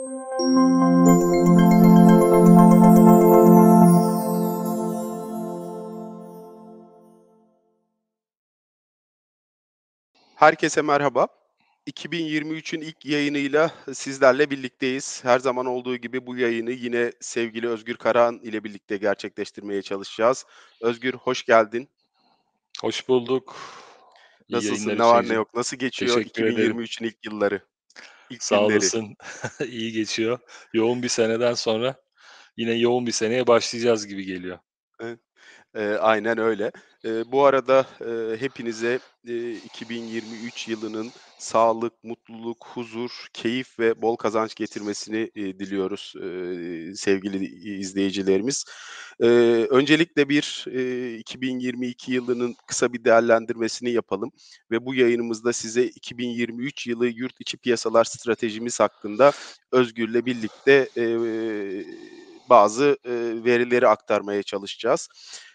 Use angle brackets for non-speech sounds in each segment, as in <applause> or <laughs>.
Herkese merhaba. 2023'ün ilk yayınıyla sizlerle birlikteyiz. Her zaman olduğu gibi bu yayını yine sevgili Özgür Karahan ile birlikte gerçekleştirmeye çalışacağız. Özgür hoş geldin. Hoş bulduk. İyi Nasılsın? Ne var ne yok? Nasıl geçiyor 2023'ün ilk yılları? İlk Sağ günleri. olasın. <laughs> İyi geçiyor. Yoğun bir seneden sonra yine yoğun bir seneye başlayacağız gibi geliyor. E, aynen öyle. E, bu arada e, hepinize e, 2023 yılının sağlık, mutluluk, huzur, keyif ve bol kazanç getirmesini e, diliyoruz e, sevgili izleyicilerimiz. E, öncelikle bir e, 2022 yılının kısa bir değerlendirmesini yapalım ve bu yayınımızda size 2023 yılı yurt içi piyasalar stratejimiz hakkında Özgür'le birlikte e, bazı e, verileri aktarmaya çalışacağız.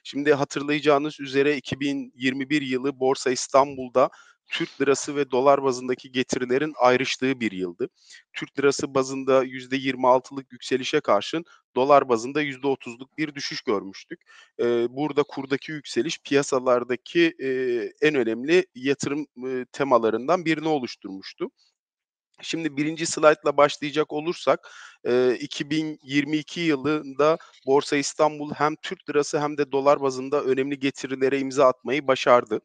Şimdi hatırlayacağınız üzere 2021 yılı Borsa İstanbul'da Türk lirası ve dolar bazındaki getirilerin ayrıştığı bir yıldı. Türk lirası bazında %26'lık yükselişe karşın dolar bazında %30'luk bir düşüş görmüştük. Ee, burada kurdaki yükseliş piyasalardaki e, en önemli yatırım e, temalarından birini oluşturmuştu. Şimdi birinci slaytla başlayacak olursak 2022 yılında Borsa İstanbul hem Türk lirası hem de dolar bazında önemli getirilere imza atmayı başardı.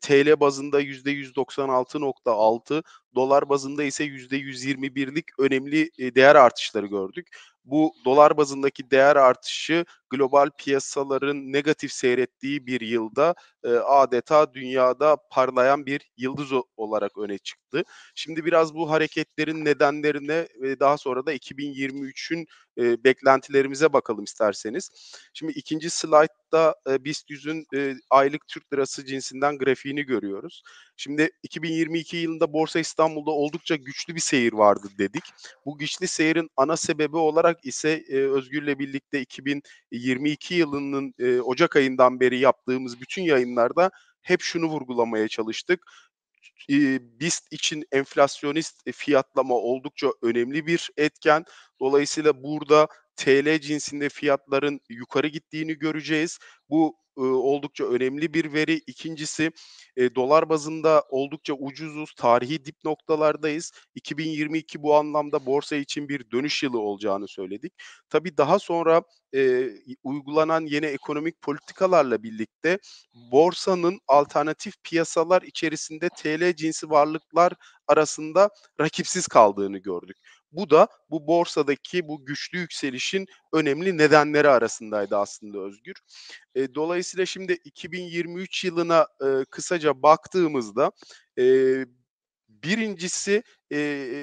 TL bazında %196.6, dolar bazında ise %121'lik önemli değer artışları gördük bu dolar bazındaki değer artışı global piyasaların negatif seyrettiği bir yılda e, adeta dünyada parlayan bir yıldız olarak öne çıktı. Şimdi biraz bu hareketlerin nedenlerine ve daha sonra da 2023'ün e, beklentilerimize bakalım isterseniz. Şimdi ikinci slide hafta e, BIST 100'ün e, aylık Türk lirası cinsinden grafiğini görüyoruz. Şimdi 2022 yılında Borsa İstanbul'da oldukça güçlü bir seyir vardı dedik. Bu güçlü seyirin ana sebebi olarak ise e, Özgür'le birlikte 2022 yılının e, Ocak ayından beri yaptığımız bütün yayınlarda hep şunu vurgulamaya çalıştık. BIST için enflasyonist e, fiyatlama oldukça önemli bir etken. Dolayısıyla burada TL cinsinde fiyatların yukarı gittiğini göreceğiz. Bu e, oldukça önemli bir veri. İkincisi e, dolar bazında oldukça ucuzuz. Tarihi dip noktalardayız. 2022 bu anlamda borsa için bir dönüş yılı olacağını söyledik. Tabii daha sonra e, uygulanan yeni ekonomik politikalarla birlikte borsanın alternatif piyasalar içerisinde TL cinsi varlıklar arasında rakipsiz kaldığını gördük. Bu da bu borsadaki bu güçlü yükselişin önemli nedenleri arasındaydı aslında Özgür. E, dolayısıyla şimdi 2023 yılına e, kısaca baktığımızda e, Birincisi e,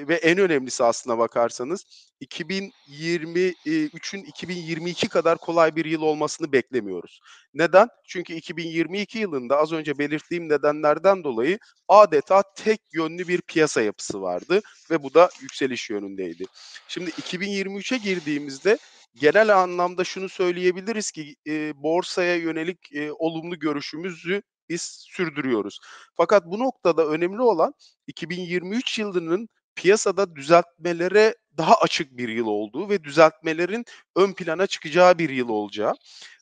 ve en önemlisi aslına bakarsanız 2023'ün 2022 kadar kolay bir yıl olmasını beklemiyoruz. Neden? Çünkü 2022 yılında az önce belirttiğim nedenlerden dolayı adeta tek yönlü bir piyasa yapısı vardı ve bu da yükseliş yönündeydi. Şimdi 2023'e girdiğimizde genel anlamda şunu söyleyebiliriz ki e, borsaya yönelik e, olumlu görüşümüzü biz sürdürüyoruz. Fakat bu noktada önemli olan 2023 yılının piyasada düzeltmelere daha açık bir yıl olduğu ve düzeltmelerin ön plana çıkacağı bir yıl olacağı.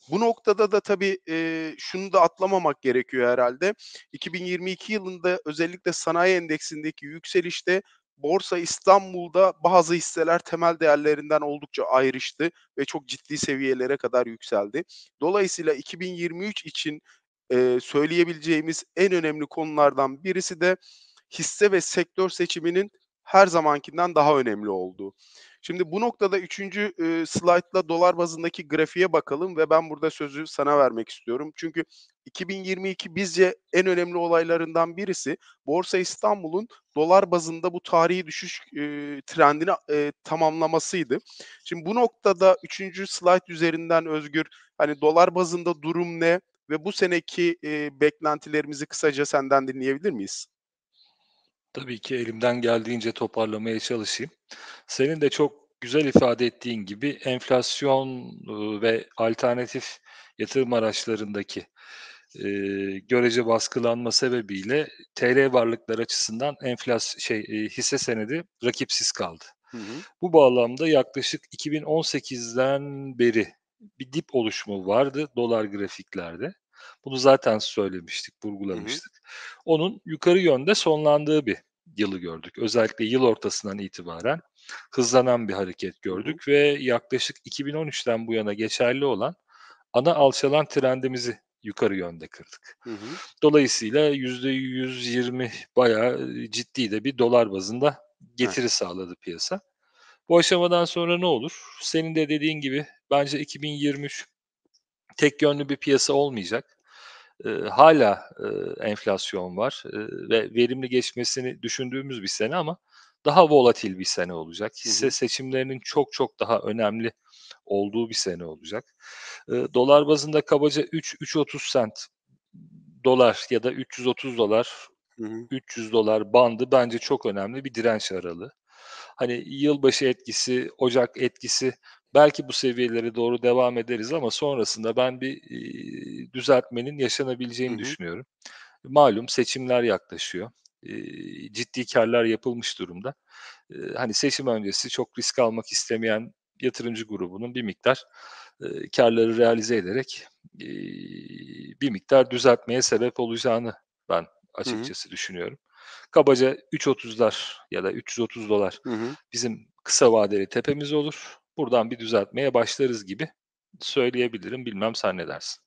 Bu noktada da tabii e, şunu da atlamamak gerekiyor herhalde. 2022 yılında özellikle sanayi endeksindeki yükselişte Borsa İstanbul'da bazı hisseler temel değerlerinden oldukça ayrıştı ve çok ciddi seviyelere kadar yükseldi. Dolayısıyla 2023 için e, söyleyebileceğimiz en önemli konulardan birisi de hisse ve sektör seçiminin her zamankinden daha önemli olduğu. Şimdi bu noktada üçüncü e, slaytla dolar bazındaki grafiğe bakalım ve ben burada sözü sana vermek istiyorum. Çünkü 2022 bizce en önemli olaylarından birisi Borsa İstanbul'un dolar bazında bu tarihi düşüş e, trendini e, tamamlamasıydı. Şimdi bu noktada üçüncü slayt üzerinden Özgür hani dolar bazında durum ne? ve bu seneki e, beklentilerimizi kısaca senden dinleyebilir miyiz? Tabii ki elimden geldiğince toparlamaya çalışayım. Senin de çok güzel ifade ettiğin gibi enflasyon ve alternatif yatırım araçlarındaki e, görece baskılanma sebebiyle TL varlıklar açısından enflas şey e, hisse senedi rakipsiz kaldı. Hı hı. Bu bağlamda yaklaşık 2018'den beri bir dip oluşumu vardı dolar grafiklerde. Bunu zaten söylemiştik, vurgulamıştık. Onun yukarı yönde sonlandığı bir yılı gördük. Özellikle yıl ortasından itibaren hızlanan bir hareket gördük ve yaklaşık 2013'ten bu yana geçerli olan ana alçalan trendimizi yukarı yönde kırdık. Hı hı. Dolayısıyla %120 bayağı e, ciddi de bir dolar bazında getiri hı. sağladı piyasa. Bu aşamadan sonra ne olur? Senin de dediğin gibi bence 2023 tek yönlü bir piyasa olmayacak. E, hala e, enflasyon var e, ve verimli geçmesini düşündüğümüz bir sene ama daha volatil bir sene olacak. Hisse Hı-hı. seçimlerinin çok çok daha önemli olduğu bir sene olacak. E, dolar bazında kabaca 3-3.30 sent dolar ya da 330 dolar Hı-hı. 300 dolar bandı bence çok önemli bir direnç aralığı hani yılbaşı etkisi, Ocak etkisi belki bu seviyelere doğru devam ederiz ama sonrasında ben bir e, düzeltmenin yaşanabileceğini Hı-hı. düşünüyorum. Malum seçimler yaklaşıyor. E, ciddi karlar yapılmış durumda. E, hani seçim öncesi çok risk almak istemeyen yatırımcı grubunun bir miktar e, karları realize ederek e, bir miktar düzeltmeye sebep olacağını ben açıkçası Hı-hı. düşünüyorum. Kabaca 3.30'lar ya da 330 dolar hı hı. bizim kısa vadeli tepemiz olur. Buradan bir düzeltmeye başlarız gibi söyleyebilirim. Bilmem sen ne dersin.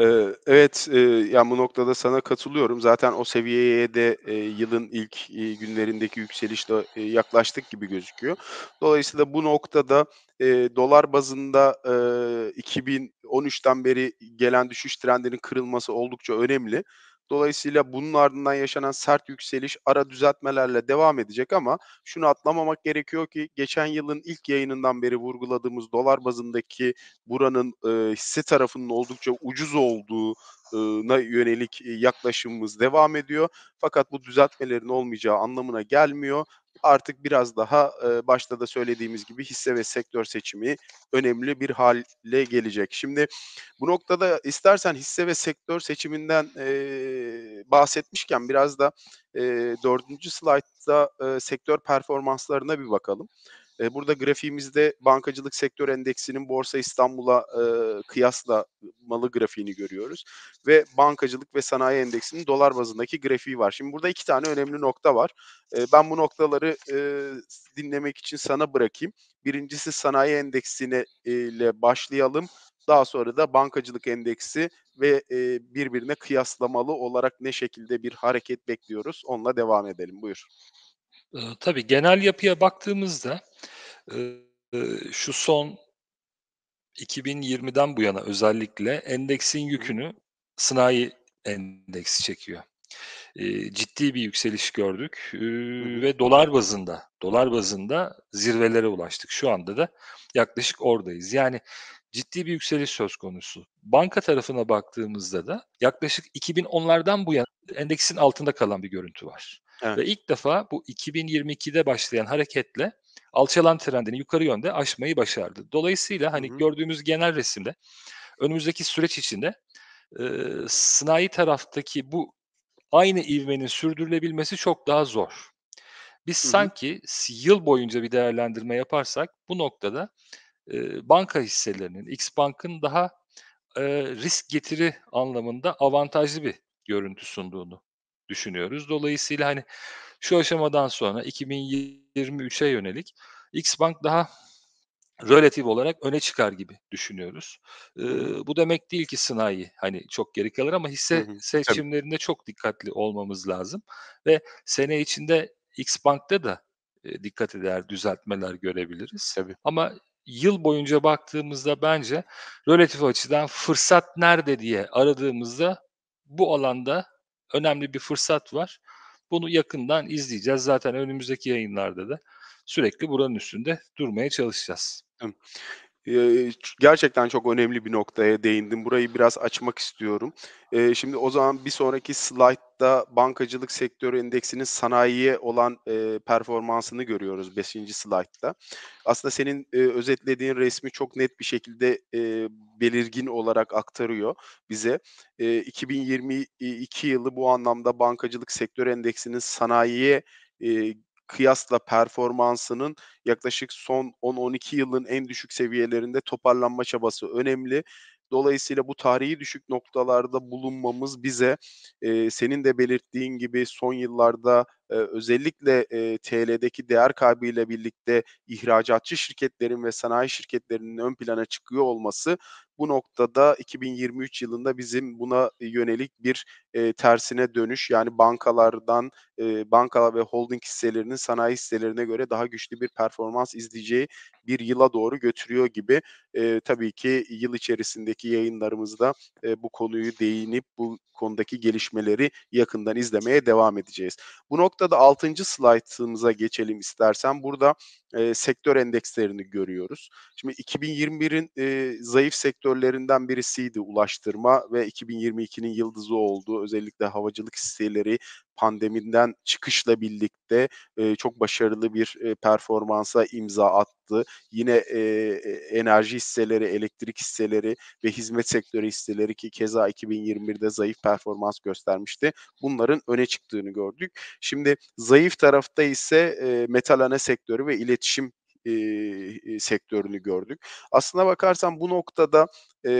Ee, evet, e, yani bu noktada sana katılıyorum. Zaten o seviyeye de e, yılın ilk e, günlerindeki yükselişle yaklaştık gibi gözüküyor. Dolayısıyla bu noktada dolar bazında 2013'ten beri gelen düşüş trendinin kırılması oldukça önemli. Dolayısıyla bunun ardından yaşanan sert yükseliş ara düzeltmelerle devam edecek ama şunu atlamamak gerekiyor ki geçen yılın ilk yayınından beri vurguladığımız dolar bazındaki buranın e, hisse tarafının oldukça ucuz olduğu na yönelik yaklaşımımız devam ediyor. Fakat bu düzeltmelerin olmayacağı anlamına gelmiyor. Artık biraz daha başta da söylediğimiz gibi hisse ve sektör seçimi önemli bir hale gelecek. Şimdi bu noktada istersen hisse ve sektör seçiminden bahsetmişken biraz da dördüncü slaytta sektör performanslarına bir bakalım. E, burada grafiğimizde bankacılık sektör endeksinin Borsa İstanbul'a e, kıyasla malı grafiğini görüyoruz. Ve bankacılık ve sanayi endeksinin dolar bazındaki grafiği var. Şimdi burada iki tane önemli nokta var. E, ben bu noktaları e, dinlemek için sana bırakayım. Birincisi sanayi endeksine e, ile başlayalım. Daha sonra da bankacılık endeksi ve e, birbirine kıyaslamalı olarak ne şekilde bir hareket bekliyoruz? Onunla devam edelim. Buyur. E, tabii genel yapıya baktığımızda şu son 2020'den bu yana özellikle endeksin yükünü sınai endeksi çekiyor. Ciddi bir yükseliş gördük ve dolar bazında, dolar bazında zirvelere ulaştık. Şu anda da yaklaşık oradayız. Yani ciddi bir yükseliş söz konusu. Banka tarafına baktığımızda da yaklaşık 2010'lardan bu yana endeksin altında kalan bir görüntü var. Evet. Ve ilk defa bu 2022'de başlayan hareketle alçalan trendini yukarı yönde aşmayı başardı. Dolayısıyla hani Hı-hı. gördüğümüz genel resimde önümüzdeki süreç içinde e, sanayi taraftaki bu aynı ivmenin sürdürülebilmesi çok daha zor. Biz Hı-hı. sanki yıl boyunca bir değerlendirme yaparsak bu noktada e, banka hisselerinin, X Bank'ın daha e, risk getiri anlamında avantajlı bir görüntü sunduğunu düşünüyoruz. Dolayısıyla hani şu aşamadan sonra 2020 2023'e yönelik X-Bank daha relatif olarak öne çıkar gibi düşünüyoruz. Ee, bu demek değil ki sınai hani çok geri kalır ama hisse seçimlerinde çok dikkatli olmamız lazım ve sene içinde X-Bank'ta da e, dikkat eder düzeltmeler görebiliriz. Tabii. Ama yıl boyunca baktığımızda bence relatif açıdan fırsat nerede diye aradığımızda bu alanda önemli bir fırsat var. Bunu yakından izleyeceğiz. Zaten önümüzdeki yayınlarda da sürekli buranın üstünde durmaya çalışacağız. Ee, gerçekten çok önemli bir noktaya değindim. Burayı biraz açmak istiyorum. Ee, şimdi o zaman bir sonraki slide Hatta bankacılık sektörü endeksinin sanayiye olan e, performansını görüyoruz 5. slide'da. Aslında senin e, özetlediğin resmi çok net bir şekilde e, belirgin olarak aktarıyor bize. E, 2022 yılı bu anlamda bankacılık sektör endeksinin sanayiye e, kıyasla performansının yaklaşık son 10-12 yılın en düşük seviyelerinde toparlanma çabası önemli Dolayısıyla bu tarihi düşük noktalarda bulunmamız bize e, senin de belirttiğin gibi son yıllarda e, özellikle e, TL'deki değer kaybıyla birlikte ihracatçı şirketlerin ve sanayi şirketlerinin ön plana çıkıyor olması bu noktada 2023 yılında bizim buna yönelik bir e, tersine dönüş yani bankalardan e, bankalar ve holding hisselerinin sanayi hisselerine göre daha güçlü bir performans izleyeceği bir yıla doğru götürüyor gibi. E, tabii ki yıl içerisindeki yayınlarımızda e, bu konuyu değinip bu konudaki gelişmeleri yakından izlemeye devam edeceğiz. Bu noktada 6. slaytımıza geçelim istersen. Burada e, sektör endekslerini görüyoruz. Şimdi 2021'in e, zayıf sektör sektörlerinden birisiydi ulaştırma ve 2022'nin yıldızı oldu. Özellikle havacılık hisseleri pandemiden çıkışla birlikte e, çok başarılı bir e, performansa imza attı. Yine e, e enerji hisseleri, elektrik hisseleri ve hizmet sektörü hisseleri ki keza 2021'de zayıf performans göstermişti. Bunların öne çıktığını gördük. Şimdi zayıf tarafta ise e, metal sektörü ve iletişim e, sektörünü gördük. Aslına bakarsan bu noktada e,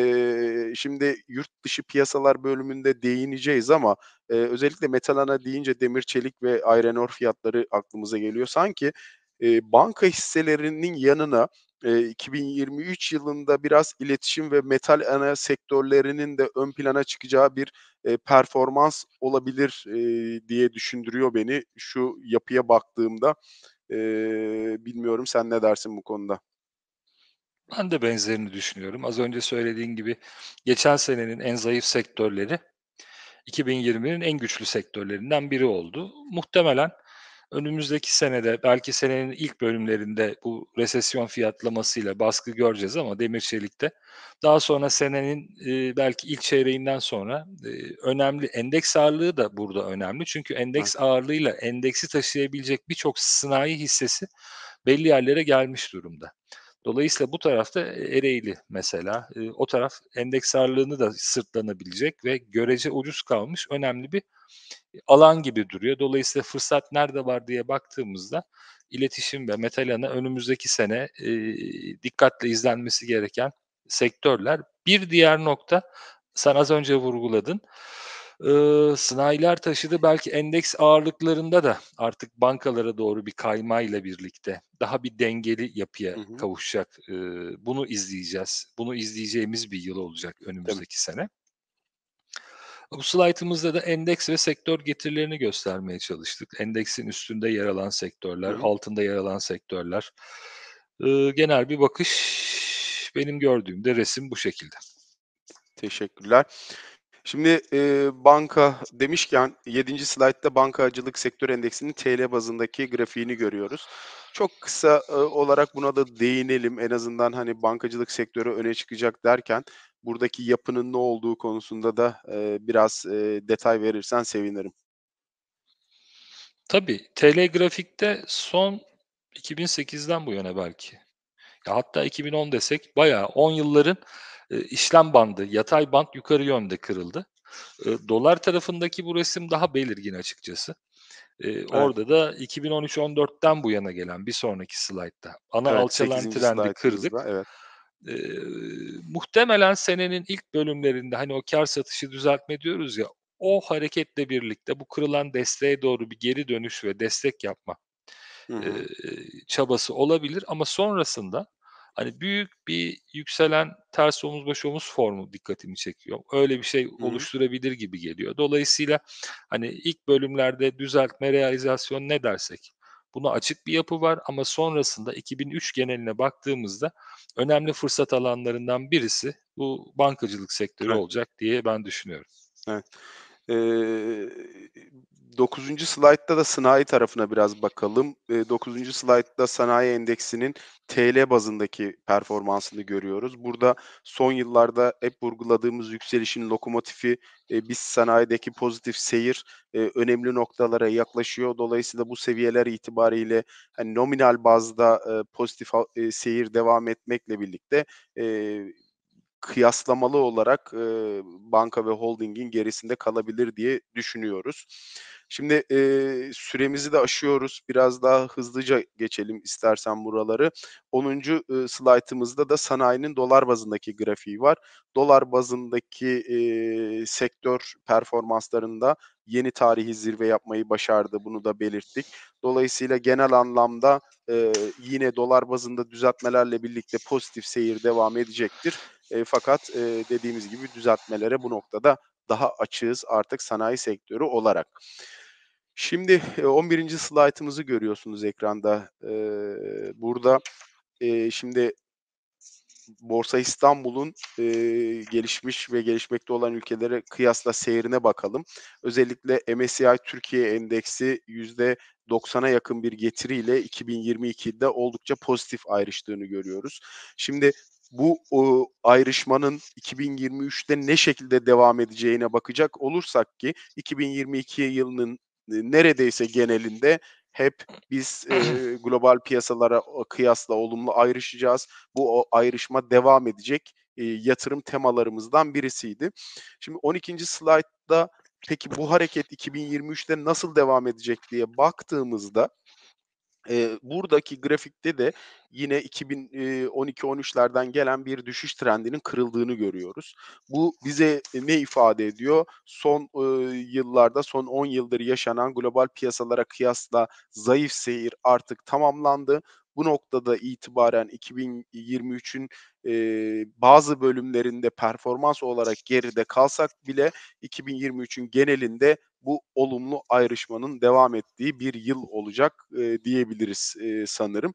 şimdi yurt dışı piyasalar bölümünde değineceğiz ama e, özellikle metal ana deyince demir çelik ve iron ore fiyatları aklımıza geliyor. Sanki e, banka hisselerinin yanına e, 2023 yılında biraz iletişim ve metal ana sektörlerinin de ön plana çıkacağı bir e, performans olabilir e, diye düşündürüyor beni şu yapıya baktığımda e, bilmiyorum sen ne dersin bu konuda? Ben de benzerini düşünüyorum. Az önce söylediğin gibi geçen senenin en zayıf sektörleri 2020'nin en güçlü sektörlerinden biri oldu. Muhtemelen önümüzdeki senede belki senenin ilk bölümlerinde bu resesyon fiyatlamasıyla baskı göreceğiz ama demir çelikte daha sonra senenin e, belki ilk çeyreğinden sonra e, önemli endeks ağırlığı da burada önemli. Çünkü endeks evet. ağırlığıyla endeksi taşıyabilecek birçok sınai hissesi belli yerlere gelmiş durumda. Dolayısıyla bu tarafta e, Ereğli mesela e, o taraf endeks ağırlığını da sırtlanabilecek ve görece ucuz kalmış önemli bir e, alan gibi duruyor. Dolayısıyla fırsat nerede var diye baktığımızda iletişim ve metalana önümüzdeki sene e, dikkatle izlenmesi gereken sektörler. Bir diğer nokta sen az önce vurguladın e, sınaylar taşıdı. Belki endeks ağırlıklarında da artık bankalara doğru bir kaymayla birlikte daha bir dengeli yapıya hı hı. kavuşacak. E, bunu izleyeceğiz. Bunu izleyeceğimiz bir yıl olacak önümüzdeki Tabii. sene. Bu slaytımızda da endeks ve sektör getirilerini göstermeye çalıştık. Endeksin üstünde yer alan sektörler, hı hı. altında yer alan sektörler. E, genel bir bakış benim gördüğümde resim bu şekilde. Teşekkürler. Şimdi e, banka demişken 7. slaytta bankacılık sektör endeksinin TL bazındaki grafiğini görüyoruz. Çok kısa e, olarak buna da değinelim. En azından hani bankacılık sektörü öne çıkacak derken buradaki yapının ne olduğu konusunda da e, biraz e, detay verirsen sevinirim. Tabii TL grafikte son 2008'den bu yana belki. Ya hatta 2010 desek bayağı 10 yılların e, işlem bandı, yatay band yukarı yönde kırıldı. E, dolar tarafındaki bu resim daha belirgin açıkçası. E, evet. Orada da 2013-14'ten bu yana gelen bir sonraki slaytta ana evet, alçalan trendi kırdık. E, muhtemelen senenin ilk bölümlerinde hani o kar satışı düzeltme diyoruz ya o hareketle birlikte bu kırılan desteğe doğru bir geri dönüş ve destek yapma Hı-hı. e, çabası olabilir ama sonrasında Hani büyük bir yükselen ters omuz baş omuz formu dikkatimi çekiyor. Öyle bir şey oluşturabilir gibi geliyor. Dolayısıyla hani ilk bölümlerde düzeltme, realizasyon ne dersek Buna açık bir yapı var ama sonrasında 2003 geneline baktığımızda önemli fırsat alanlarından birisi bu bankacılık sektörü evet. olacak diye ben düşünüyorum. Evet. E, 9. slaytta da sanayi tarafına biraz bakalım. E, 9. slaytta sanayi endeksinin TL bazındaki performansını görüyoruz. Burada son yıllarda hep vurguladığımız yükselişin lokomotifi e, biz sanayideki pozitif seyir e, önemli noktalara yaklaşıyor. Dolayısıyla bu seviyeler itibariyle hani nominal bazda e, pozitif e, seyir devam etmekle birlikte e, kıyaslamalı olarak e, banka ve holdingin gerisinde kalabilir diye düşünüyoruz. Şimdi e, süremizi de aşıyoruz. Biraz daha hızlıca geçelim istersen buraları. 10. E, slaytımızda da sanayinin dolar bazındaki grafiği var. Dolar bazındaki e, sektör performanslarında yeni tarihi zirve yapmayı başardı. Bunu da belirttik. Dolayısıyla genel anlamda e, yine dolar bazında düzeltmelerle birlikte pozitif seyir devam edecektir. E, fakat e, dediğimiz gibi düzeltmelere bu noktada daha açığız artık sanayi sektörü olarak. Şimdi 11. E, slaytımızı görüyorsunuz ekranda. Ee, burada e, şimdi Borsa İstanbul'un e, gelişmiş ve gelişmekte olan ülkelere kıyasla seyrine bakalım. Özellikle MSCI Türkiye Endeksi %90'a yakın bir getiriyle 2022'de oldukça pozitif ayrıştığını görüyoruz. Şimdi bu o, ayrışmanın 2023'te ne şekilde devam edeceğine bakacak olursak ki 2022 yılının e, neredeyse genelinde hep biz e, <clears throat> global piyasalara e, kıyasla olumlu ayrışacağız. Bu o ayrışma devam edecek e, yatırım temalarımızdan birisiydi. Şimdi 12. slaytta peki bu hareket 2023'te nasıl devam edecek diye baktığımızda Eee, buradaki grafikte de yine 2012-13'lerden gelen bir düşüş trendinin kırıldığını görüyoruz. Bu bize ne ifade ediyor? Son e, yıllarda, son 10 yıldır yaşanan global piyasalara kıyasla zayıf seyir artık tamamlandı. Bu noktada itibaren 2023'ün e, bazı bölümlerinde performans olarak geride kalsak bile 2023'ün genelinde bu olumlu ayrışmanın devam ettiği bir yıl olacak e, diyebiliriz e, sanırım.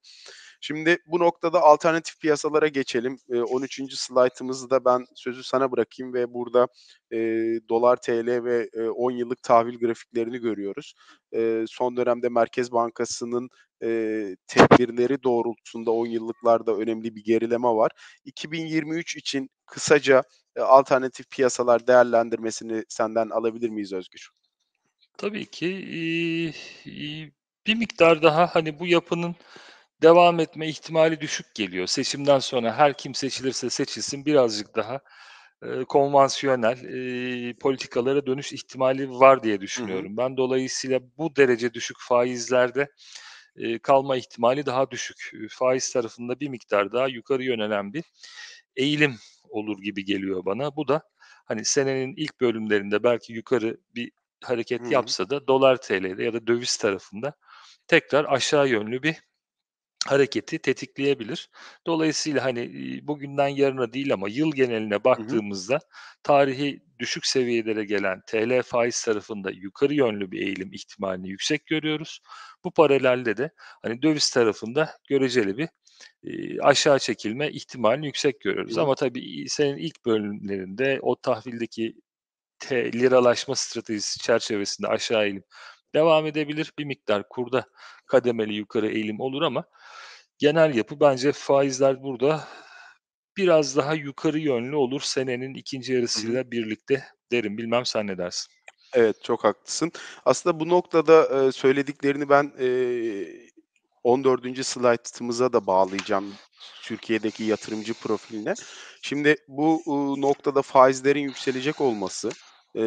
Şimdi bu noktada alternatif piyasalara geçelim. E, 13. slaytımızı da ben sözü sana bırakayım ve burada e, dolar TL ve e, 10 yıllık tahvil grafiklerini görüyoruz. E, son dönemde Merkez Bankası'nın e, tedbirleri doğrultusunda 10 yıllıklarda önemli bir gerileme var. 2023 için kısaca e, alternatif piyasalar değerlendirmesini senden alabilir miyiz Özgür? Tabii ki bir miktar daha hani bu yapının devam etme ihtimali düşük geliyor. Seçimden sonra her kim seçilirse seçilsin birazcık daha konvansiyonel politikalara dönüş ihtimali var diye düşünüyorum. Hı hı. Ben dolayısıyla bu derece düşük faizlerde kalma ihtimali daha düşük. Faiz tarafında bir miktar daha yukarı yönelen bir eğilim olur gibi geliyor bana. Bu da hani senenin ilk bölümlerinde belki yukarı bir hareket yapsa da dolar TL'de ya da döviz tarafında tekrar aşağı yönlü bir hareketi tetikleyebilir. Dolayısıyla hani bugünden yarına değil ama yıl geneline baktığımızda hı hı. tarihi düşük seviyelere gelen TL faiz tarafında yukarı yönlü bir eğilim ihtimalini yüksek görüyoruz. Bu paralelde de hani döviz tarafında göreceli bir e, aşağı çekilme ihtimalini yüksek görüyoruz. Hı. Ama tabii senin ilk bölümlerinde o tahvildeki te, liralaşma stratejisi çerçevesinde aşağı eğilim devam edebilir. Bir miktar kurda kademeli yukarı eğilim olur ama genel yapı bence faizler burada biraz daha yukarı yönlü olur senenin ikinci yarısıyla birlikte derim. Bilmem sen ne dersin. Evet çok haklısın. Aslında bu noktada e, söylediklerini ben e, 14. slaytımıza da bağlayacağım Türkiye'deki yatırımcı profiline. Şimdi bu noktada faizlerin yükselecek olması e,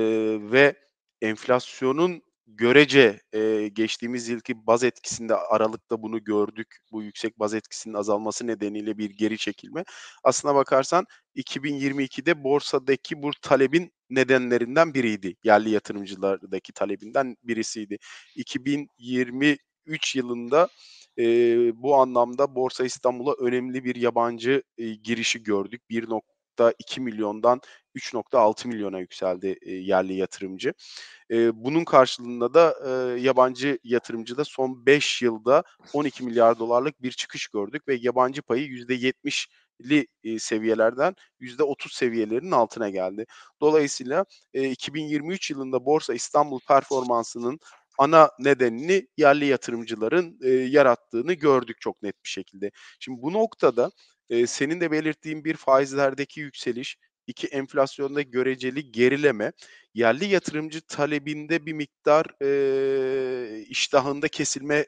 ve enflasyonun görece e, geçtiğimiz yılki baz etkisinde Aralık'ta bunu gördük. Bu yüksek baz etkisinin azalması nedeniyle bir geri çekilme. Aslına bakarsan 2022'de borsadaki bu talebin nedenlerinden biriydi. Yerli yatırımcılardaki talebinden birisiydi. 2023 yılında e, bu anlamda Borsa İstanbul'a önemli bir yabancı e, girişi gördük. 1. 3.2 milyondan 3.6 milyona yükseldi e, yerli yatırımcı. E, bunun karşılığında da e, yabancı yatırımcı da son 5 yılda 12 milyar dolarlık bir çıkış gördük ve yabancı payı %70 li e, seviyelerden %30 seviyelerinin altına geldi. Dolayısıyla 2023 e, yılında Borsa İstanbul performansının ana nedenini yerli yatırımcıların e, yarattığını gördük çok net bir şekilde. Şimdi bu noktada e, senin de belirttiğin bir faizlerdeki yükseliş, iki enflasyonda göreceli gerileme, yerli yatırımcı talebinde bir miktar e, iştahında kesilmeye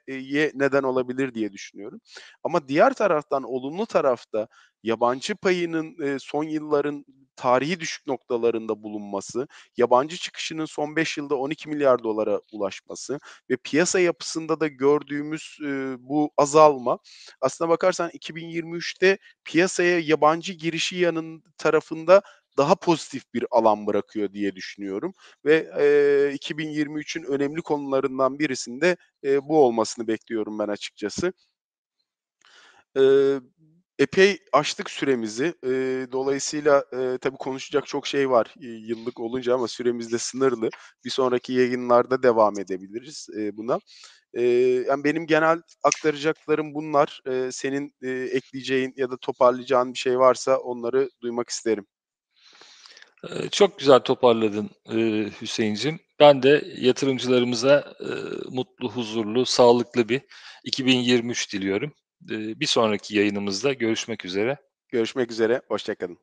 neden olabilir diye düşünüyorum. Ama diğer taraftan olumlu tarafta yabancı payının e, son yılların tarihi düşük noktalarında bulunması, yabancı çıkışının son 5 yılda 12 milyar dolara ulaşması ve piyasa yapısında da gördüğümüz e, bu azalma aslına bakarsan 2023'te piyasaya yabancı girişi yanın tarafında daha pozitif bir alan bırakıyor diye düşünüyorum ve e, 2023'ün önemli konularından birisinde e, bu olmasını bekliyorum ben açıkçası. E, epey açtık süremizi. E, dolayısıyla e, tabii konuşacak çok şey var e, yıllık olunca ama süremiz de sınırlı. Bir sonraki yayınlarda devam edebiliriz e, buna. E, yani benim genel aktaracaklarım bunlar. E, senin e, ekleyeceğin ya da toparlayacağın bir şey varsa onları duymak isterim. Çok güzel toparladın Hüseyin'cim. Ben de yatırımcılarımıza mutlu, huzurlu, sağlıklı bir 2023 diliyorum bir sonraki yayınımızda görüşmek üzere. Görüşmek üzere, hoşçakalın.